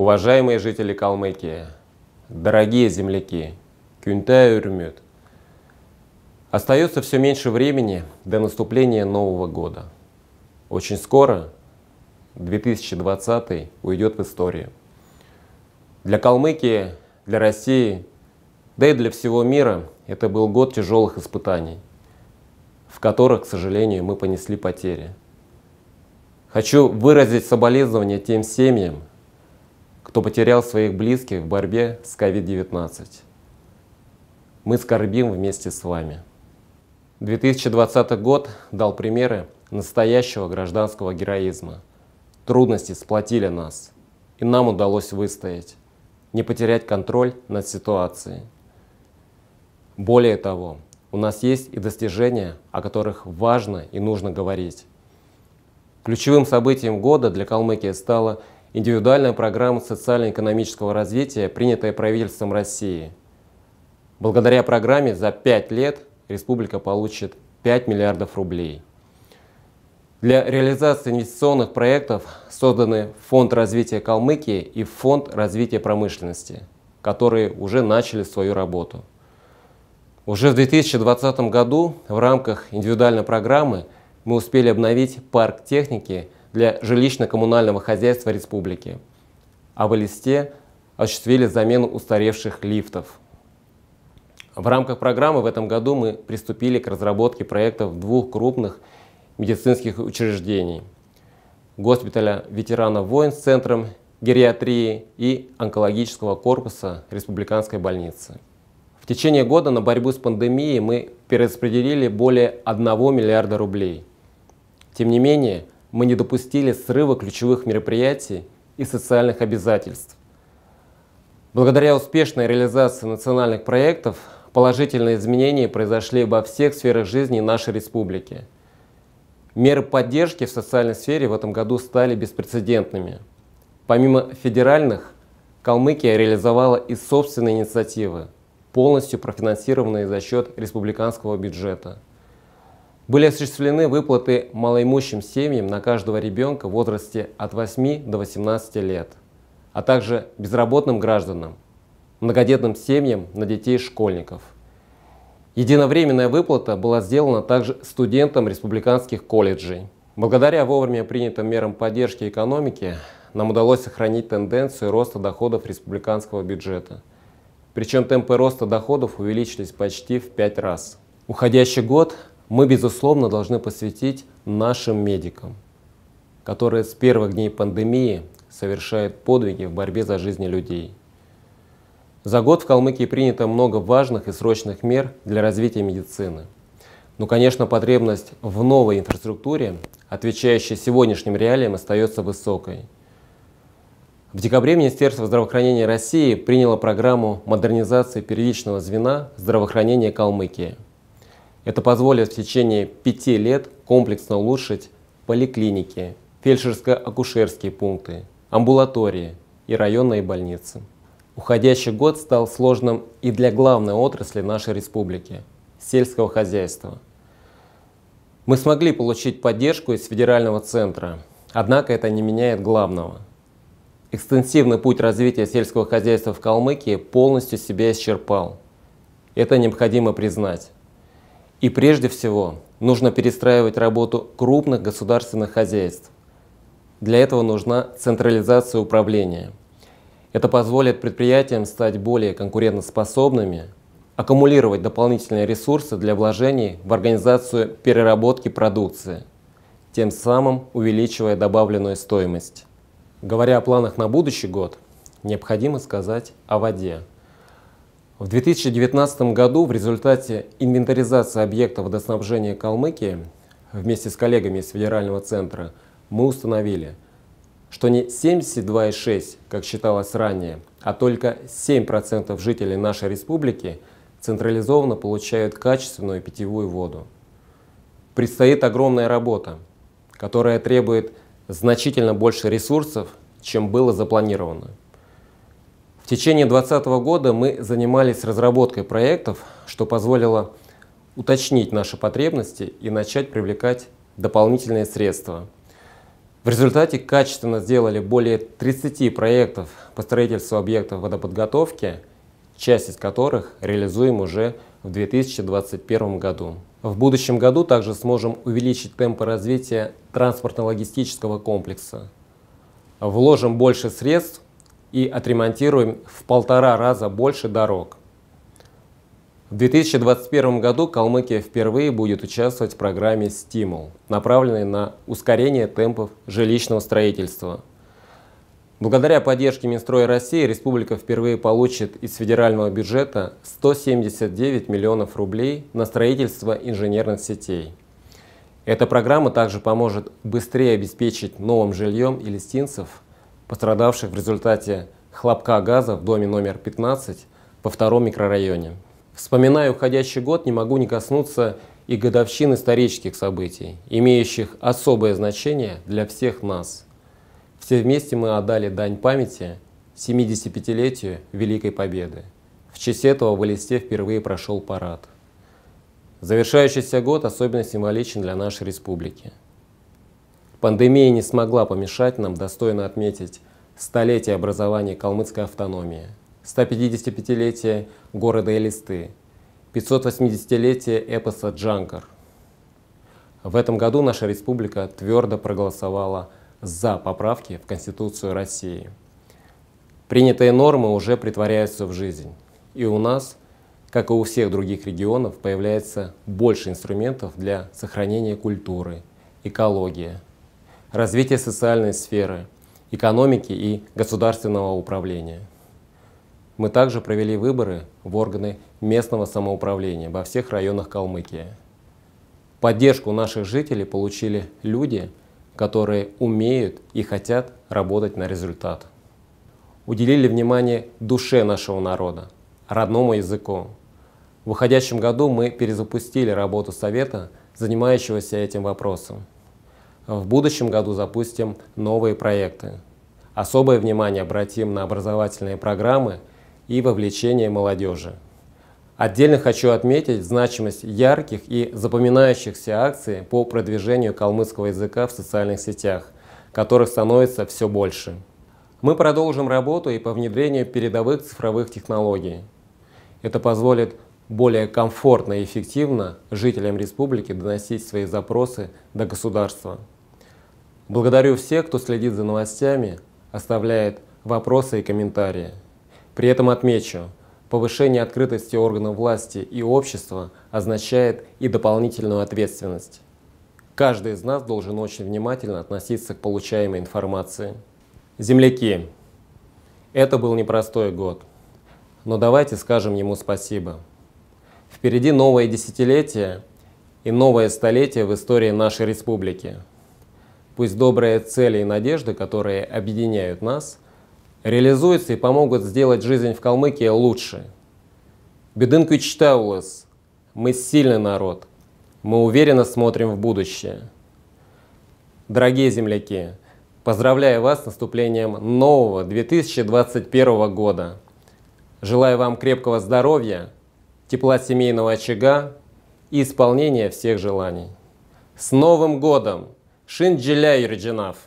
Уважаемые жители Калмыкии, дорогие земляки, Кюнтай Урмют, остается все меньше времени до наступления Нового года. Очень скоро 2020 уйдет в историю. Для Калмыкии, для России, да и для всего мира это был год тяжелых испытаний, в которых, к сожалению, мы понесли потери. Хочу выразить соболезнования тем семьям, кто потерял своих близких в борьбе с COVID-19. Мы скорбим вместе с вами. 2020 год дал примеры настоящего гражданского героизма. Трудности сплотили нас, и нам удалось выстоять, не потерять контроль над ситуацией. Более того, у нас есть и достижения, о которых важно и нужно говорить. Ключевым событием года для Калмыкии стало – индивидуальная программа социально-экономического развития, принятая правительством России. Благодаря программе за 5 лет республика получит 5 миллиардов рублей. Для реализации инвестиционных проектов созданы Фонд развития Калмыкии и Фонд развития промышленности, которые уже начали свою работу. Уже в 2020 году в рамках индивидуальной программы мы успели обновить парк техники – для жилищно-коммунального хозяйства республики, а в Элисте осуществили замену устаревших лифтов. В рамках программы в этом году мы приступили к разработке проектов двух крупных медицинских учреждений – госпиталя ветеранов войн с центром гериатрии и онкологического корпуса Республиканской больницы. В течение года на борьбу с пандемией мы перераспределили более 1 миллиарда рублей. Тем не менее, мы не допустили срыва ключевых мероприятий и социальных обязательств. Благодаря успешной реализации национальных проектов положительные изменения произошли во всех сферах жизни нашей республики. Меры поддержки в социальной сфере в этом году стали беспрецедентными. Помимо федеральных, Калмыкия реализовала и собственные инициативы, полностью профинансированные за счет республиканского бюджета – были осуществлены выплаты малоимущим семьям на каждого ребенка в возрасте от 8 до 18 лет, а также безработным гражданам, многодетным семьям на детей школьников. Единовременная выплата была сделана также студентам республиканских колледжей. Благодаря вовремя принятым мерам поддержки экономики нам удалось сохранить тенденцию роста доходов республиканского бюджета. Причем темпы роста доходов увеличились почти в пять раз. Уходящий год мы, безусловно, должны посвятить нашим медикам, которые с первых дней пандемии совершают подвиги в борьбе за жизни людей. За год в Калмыкии принято много важных и срочных мер для развития медицины. Но, конечно, потребность в новой инфраструктуре, отвечающей сегодняшним реалиям, остается высокой. В декабре Министерство здравоохранения России приняло программу модернизации первичного звена здравоохранения Калмыкии – это позволит в течение пяти лет комплексно улучшить поликлиники, фельдшерско-акушерские пункты, амбулатории и районные больницы. Уходящий год стал сложным и для главной отрасли нашей республики – сельского хозяйства. Мы смогли получить поддержку из федерального центра, однако это не меняет главного. Экстенсивный путь развития сельского хозяйства в Калмыкии полностью себя исчерпал. Это необходимо признать. И прежде всего нужно перестраивать работу крупных государственных хозяйств. Для этого нужна централизация управления. Это позволит предприятиям стать более конкурентоспособными, аккумулировать дополнительные ресурсы для вложений в организацию переработки продукции, тем самым увеличивая добавленную стоимость. Говоря о планах на будущий год, необходимо сказать о воде. В 2019 году в результате инвентаризации объектов водоснабжения Калмыкии вместе с коллегами из федерального центра мы установили, что не 72,6, как считалось ранее, а только 7% жителей нашей республики централизованно получают качественную питьевую воду. Предстоит огромная работа, которая требует значительно больше ресурсов, чем было запланировано течение 2020 года мы занимались разработкой проектов, что позволило уточнить наши потребности и начать привлекать дополнительные средства. В результате качественно сделали более 30 проектов по строительству объектов водоподготовки, часть из которых реализуем уже в 2021 году. В будущем году также сможем увеличить темпы развития транспортно-логистического комплекса. Вложим больше средств и отремонтируем в полтора раза больше дорог. В 2021 году Калмыкия впервые будет участвовать в программе «Стимул», направленной на ускорение темпов жилищного строительства. Благодаря поддержке Минстроя России республика впервые получит из федерального бюджета 179 миллионов рублей на строительство инженерных сетей. Эта программа также поможет быстрее обеспечить новым жильем и листинцев пострадавших в результате хлопка газа в доме номер 15 во втором микрорайоне. Вспоминая уходящий год, не могу не коснуться и годовщины исторических событий, имеющих особое значение для всех нас. Все вместе мы отдали дань памяти 75-летию Великой Победы. В честь этого в Элисте впервые прошел парад. Завершающийся год особенно символичен для нашей республики – Пандемия не смогла помешать нам достойно отметить столетие образования калмыцкой автономии, 155-летие города Элисты, 580-летие эпоса «Джанкар». В этом году наша республика твердо проголосовала за поправки в Конституцию России. Принятые нормы уже притворяются в жизнь. И у нас, как и у всех других регионов, появляется больше инструментов для сохранения культуры, экологии, развития социальной сферы, экономики и государственного управления. Мы также провели выборы в органы местного самоуправления во всех районах Калмыкии. Поддержку наших жителей получили люди, которые умеют и хотят работать на результат. Уделили внимание душе нашего народа, родному языку. В выходящем году мы перезапустили работу Совета, занимающегося этим вопросом. В будущем году запустим новые проекты. Особое внимание обратим на образовательные программы и вовлечение молодежи. Отдельно хочу отметить значимость ярких и запоминающихся акций по продвижению калмыцкого языка в социальных сетях, которых становится все больше. Мы продолжим работу и по внедрению передовых цифровых технологий. Это позволит более комфортно и эффективно жителям республики доносить свои запросы до государства. Благодарю всех, кто следит за новостями, оставляет вопросы и комментарии. При этом отмечу, повышение открытости органов власти и общества означает и дополнительную ответственность. Каждый из нас должен очень внимательно относиться к получаемой информации. Земляки, это был непростой год, но давайте скажем ему спасибо. Впереди новое десятилетие и новое столетие в истории нашей республики. Пусть добрые цели и надежды, которые объединяют нас, реализуются и помогут сделать жизнь в Калмыкии лучше. Бедынку Чтаулас, мы сильный народ, мы уверенно смотрим в будущее. Дорогие земляки, поздравляю вас с наступлением нового 2021 года. Желаю вам крепкого здоровья, тепла семейного очага и исполнения всех желаний. С Новым годом! Шинджеля Ерджинав.